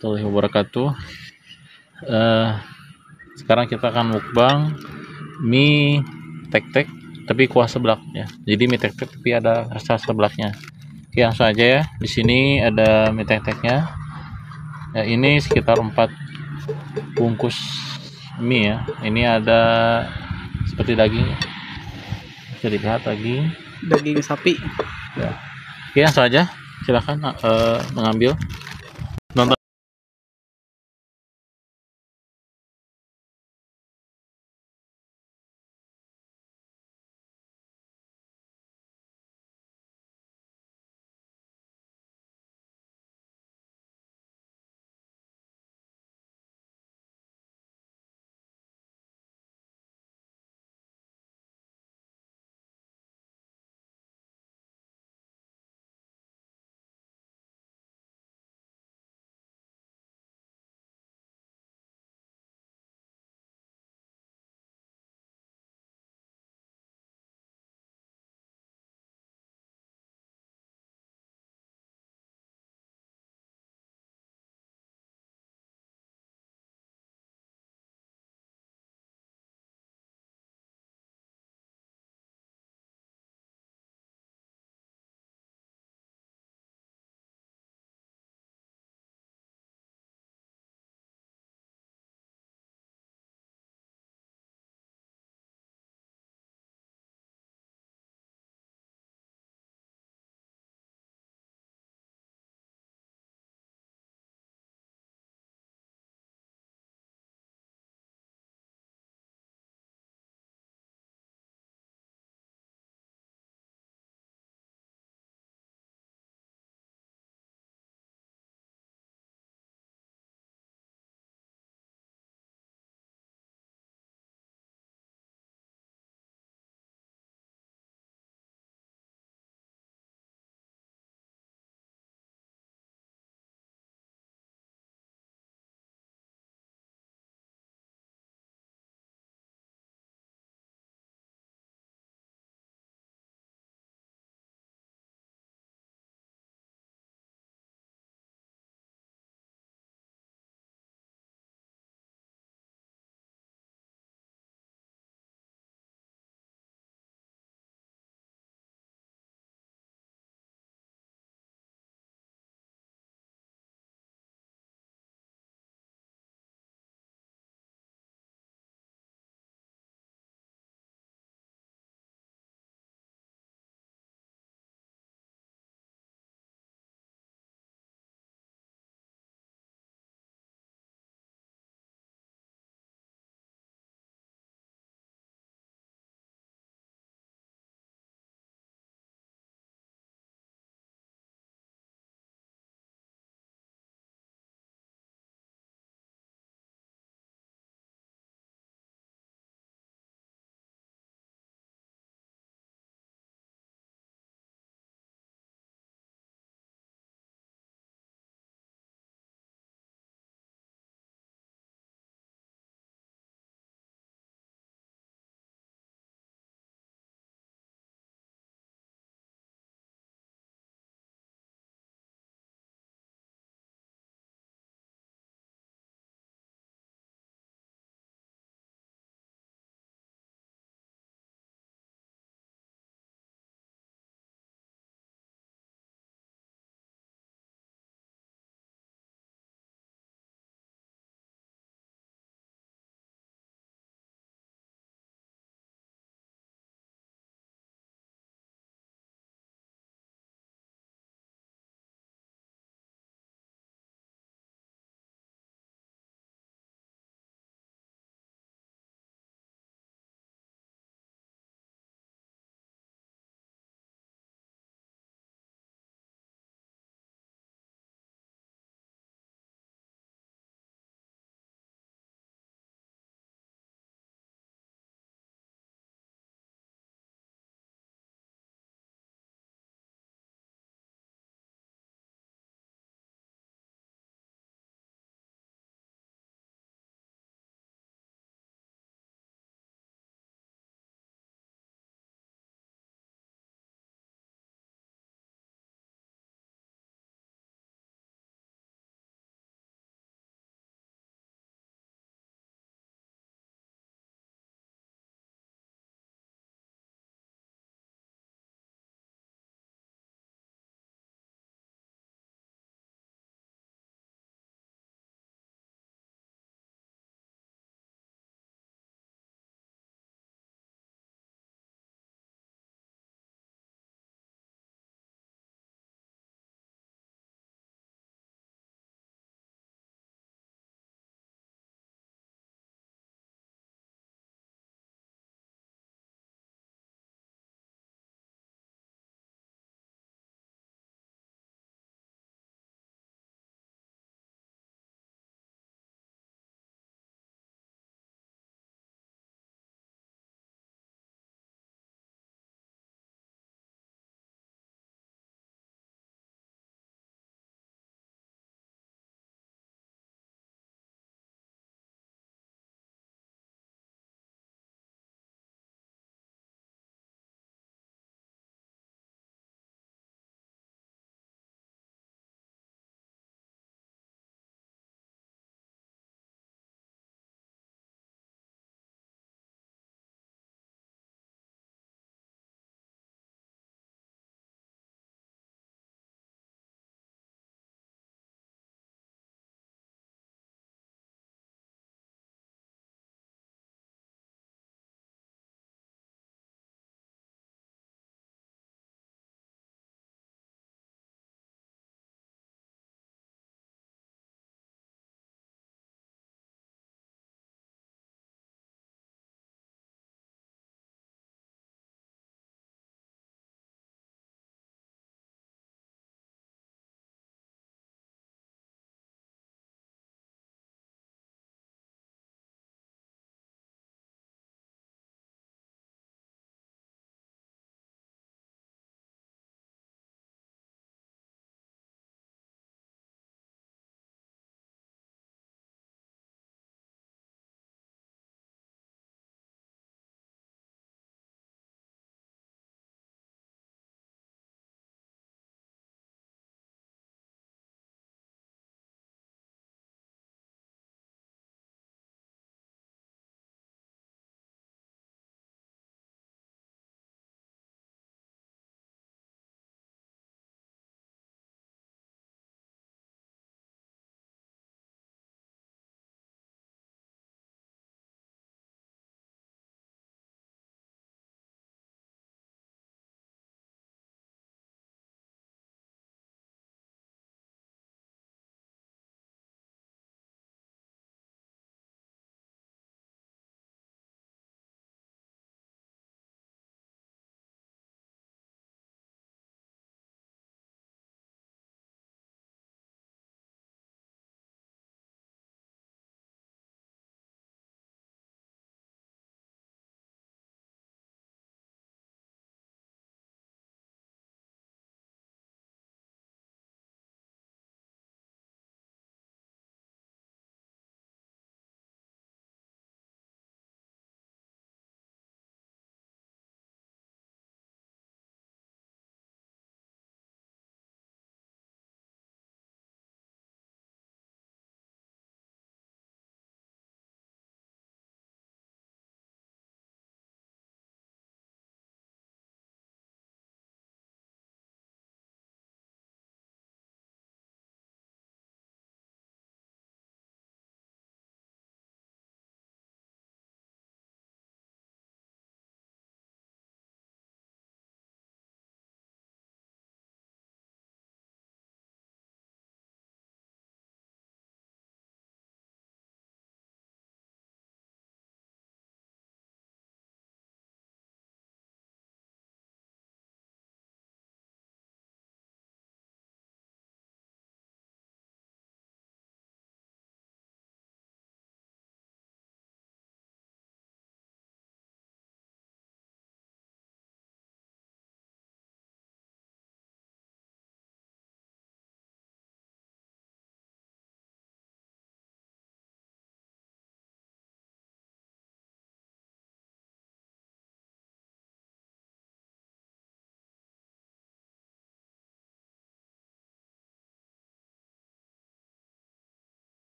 warahmatullahi wabarakatuh uh, sekarang kita akan mukbang mie tek-tek tapi kuah seblak ya jadi mie tek-tek tapi ada rasa seblaknya oke langsung aja ya di sini ada mie tek-teknya ya ini sekitar 4 bungkus mie ya ini ada seperti daging bisa dilihat lagi daging sapi ya oke langsung aja silahkan uh, eh, mengambil